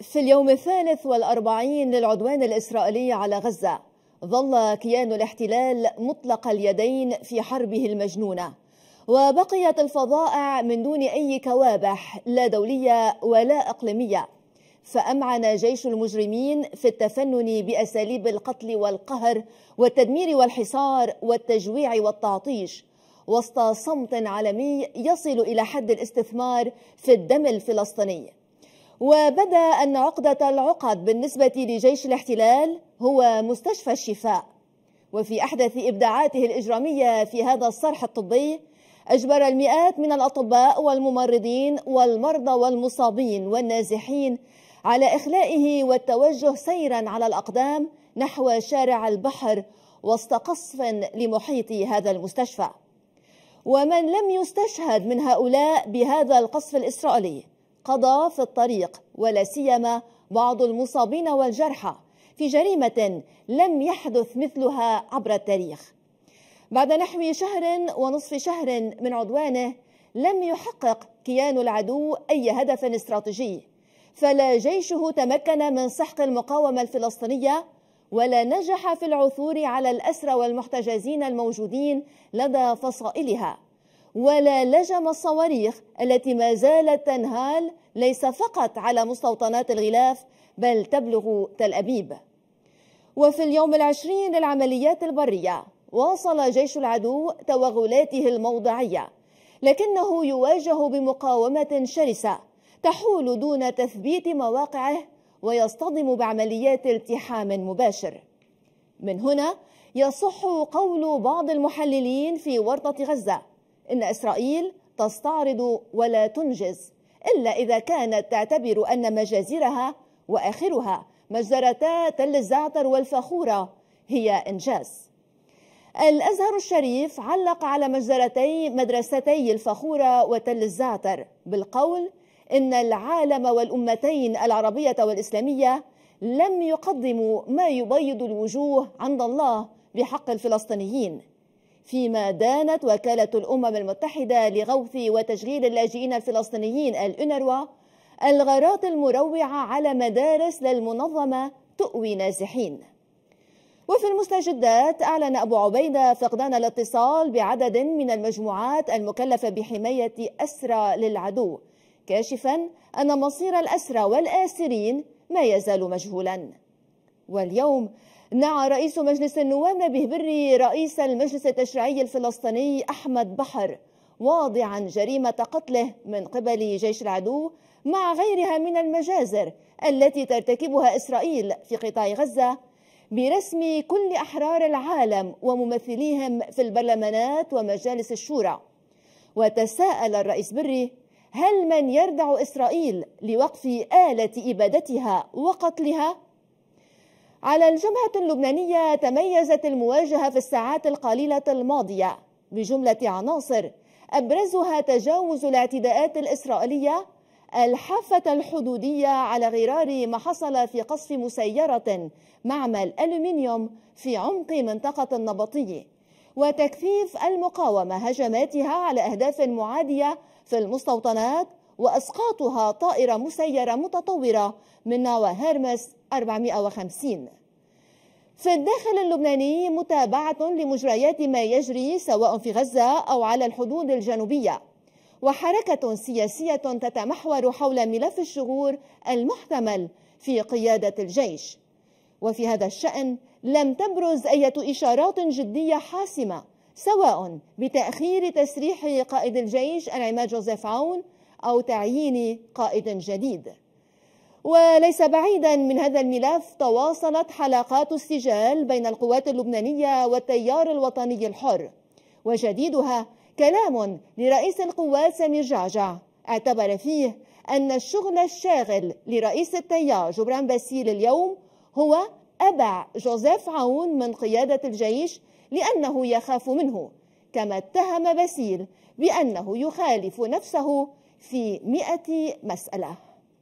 في اليوم الثالث والأربعين للعدوان الإسرائيلي على غزة ظل كيان الاحتلال مطلق اليدين في حربه المجنونة وبقيت الفظائع من دون أي كوابح لا دولية ولا أقليمية فأمعن جيش المجرمين في التفنن بأساليب القتل والقهر والتدمير والحصار والتجويع والتعطيش وسط صمت عالمي يصل إلى حد الاستثمار في الدم الفلسطيني وبدا أن عقدة العقد بالنسبة لجيش الاحتلال هو مستشفى الشفاء وفي أحدث إبداعاته الإجرامية في هذا الصرح الطبي أجبر المئات من الأطباء والممرضين والمرضى والمصابين والنازحين على إخلائه والتوجه سيرا على الأقدام نحو شارع البحر وسط قصف لمحيط هذا المستشفى ومن لم يستشهد من هؤلاء بهذا القصف الإسرائيلي قضى في الطريق ولا سيما بعض المصابين والجرحى في جريمة لم يحدث مثلها عبر التاريخ بعد نحو شهر ونصف شهر من عدوانه لم يحقق كيان العدو أي هدف استراتيجي فلا جيشه تمكن من سحق المقاومة الفلسطينية ولا نجح في العثور على الأسرى والمحتجزين الموجودين لدى فصائلها ولا لجم الصواريخ التي ما زالت تنهال ليس فقط على مستوطنات الغلاف بل تبلغ تل أبيب وفي اليوم العشرين للعمليات البرية واصل جيش العدو توغلاته الموضعية لكنه يواجه بمقاومة شرسة تحول دون تثبيت مواقعه ويصطدم بعمليات التحام مباشر من هنا يصح قول بعض المحللين في ورطة غزة إن إسرائيل تستعرض ولا تنجز إلا إذا كانت تعتبر أن مجازرها وآخرها مجزرتا تل الزعتر والفخورة هي إنجاز الأزهر الشريف علق على مجزرتي مدرستي الفخورة وتل الزعتر بالقول إن العالم والأمتين العربية والإسلامية لم يقدموا ما يبيض الوجوه عند الله بحق الفلسطينيين فيما دانت وكالة الأمم المتحدة لغوث وتشغيل اللاجئين الفلسطينيين الأونروا الغارات المروعة على مدارس للمنظمة تؤوي نازحين وفي المستجدات أعلن أبو عبيدة فقدان الاتصال بعدد من المجموعات المكلفة بحماية أسرى للعدو كاشفا أن مصير الأسرى والآسرين ما يزال مجهولا واليوم نعى رئيس مجلس النواب نبيه بري رئيس المجلس التشريعي الفلسطيني أحمد بحر واضعا جريمة قتله من قبل جيش العدو مع غيرها من المجازر التي ترتكبها إسرائيل في قطاع غزة برسم كل أحرار العالم وممثليهم في البرلمانات ومجالس الشورى وتساءل الرئيس بري هل من يردع إسرائيل لوقف آلة إبادتها وقتلها؟ على الجبهة اللبنانية تميزت المواجهة في الساعات القليلة الماضية بجملة عناصر أبرزها تجاوز الاعتداءات الإسرائيلية الحافة الحدودية على غرار ما حصل في قصف مسيرة معمل ألومنيوم في عمق منطقة النبطية وتكثيف المقاومة هجماتها على أهداف معادية في المستوطنات وأسقاطها طائرة مسيرة متطورة من نوع هيرمس 450 في الداخل اللبناني متابعة لمجريات ما يجري سواء في غزة أو على الحدود الجنوبية وحركة سياسية تتمحور حول ملف الشغور المحتمل في قيادة الجيش وفي هذا الشأن لم تبرز أي إشارات جدية حاسمة سواء بتأخير تسريح قائد الجيش العماد جوزيف عون أو تعيين قائد جديد وليس بعيدا من هذا الملف تواصلت حلقات السجال بين القوات اللبنانية والتيار الوطني الحر وجديدها كلام لرئيس القوات سمير جعجع اعتبر فيه أن الشغل الشاغل لرئيس التيار جبران باسيل اليوم هو أبع جوزيف عون من قيادة الجيش لأنه يخاف منه كما اتهم باسيل بأنه يخالف نفسه في مئة مسألة